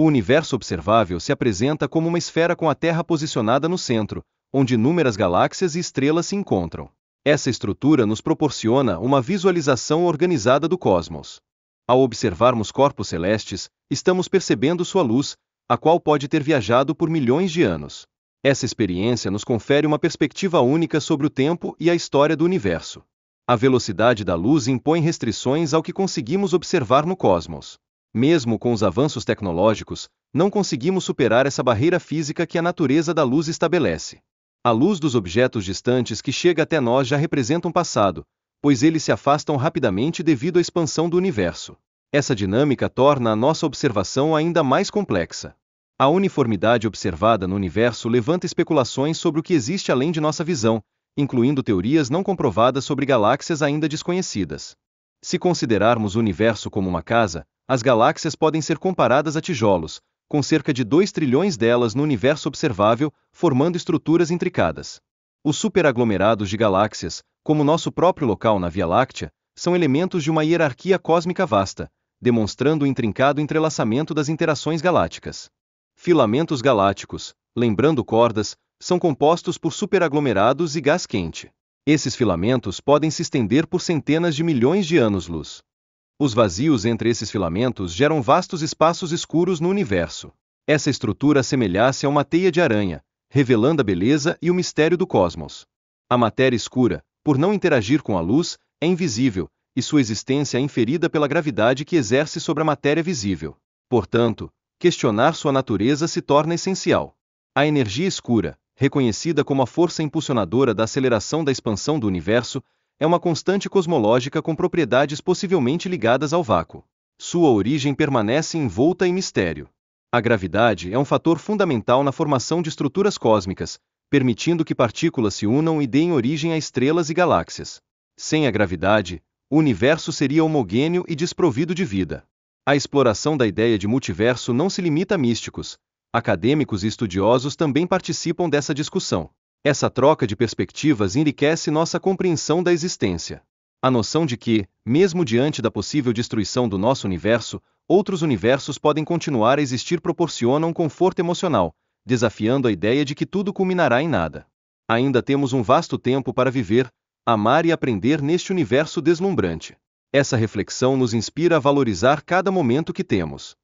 O universo observável se apresenta como uma esfera com a Terra posicionada no centro, onde inúmeras galáxias e estrelas se encontram. Essa estrutura nos proporciona uma visualização organizada do cosmos. Ao observarmos corpos celestes, estamos percebendo sua luz, a qual pode ter viajado por milhões de anos. Essa experiência nos confere uma perspectiva única sobre o tempo e a história do universo. A velocidade da luz impõe restrições ao que conseguimos observar no cosmos mesmo com os avanços tecnológicos, não conseguimos superar essa barreira física que a natureza da luz estabelece. A luz dos objetos distantes que chega até nós já representa um passado, pois eles se afastam rapidamente devido à expansão do universo. Essa dinâmica torna a nossa observação ainda mais complexa. A uniformidade observada no universo levanta especulações sobre o que existe além de nossa visão, incluindo teorias não comprovadas sobre galáxias ainda desconhecidas. Se considerarmos o universo como uma casa, as galáxias podem ser comparadas a tijolos, com cerca de 2 trilhões delas no universo observável, formando estruturas intricadas. Os superaglomerados de galáxias, como nosso próprio local na Via Láctea, são elementos de uma hierarquia cósmica vasta, demonstrando o intrincado entrelaçamento das interações galácticas. Filamentos galácticos, lembrando cordas, são compostos por superaglomerados e gás quente. Esses filamentos podem se estender por centenas de milhões de anos-luz. Os vazios entre esses filamentos geram vastos espaços escuros no universo. Essa estrutura assemelha-se a uma teia de aranha, revelando a beleza e o mistério do cosmos. A matéria escura, por não interagir com a luz, é invisível, e sua existência é inferida pela gravidade que exerce sobre a matéria visível. Portanto, questionar sua natureza se torna essencial. A energia escura, reconhecida como a força impulsionadora da aceleração da expansão do universo, é uma constante cosmológica com propriedades possivelmente ligadas ao vácuo. Sua origem permanece envolta em mistério. A gravidade é um fator fundamental na formação de estruturas cósmicas, permitindo que partículas se unam e deem origem a estrelas e galáxias. Sem a gravidade, o universo seria homogêneo e desprovido de vida. A exploração da ideia de multiverso não se limita a místicos. Acadêmicos e estudiosos também participam dessa discussão. Essa troca de perspectivas enriquece nossa compreensão da existência. A noção de que, mesmo diante da possível destruição do nosso universo, outros universos podem continuar a existir proporciona um conforto emocional, desafiando a ideia de que tudo culminará em nada. Ainda temos um vasto tempo para viver, amar e aprender neste universo deslumbrante. Essa reflexão nos inspira a valorizar cada momento que temos.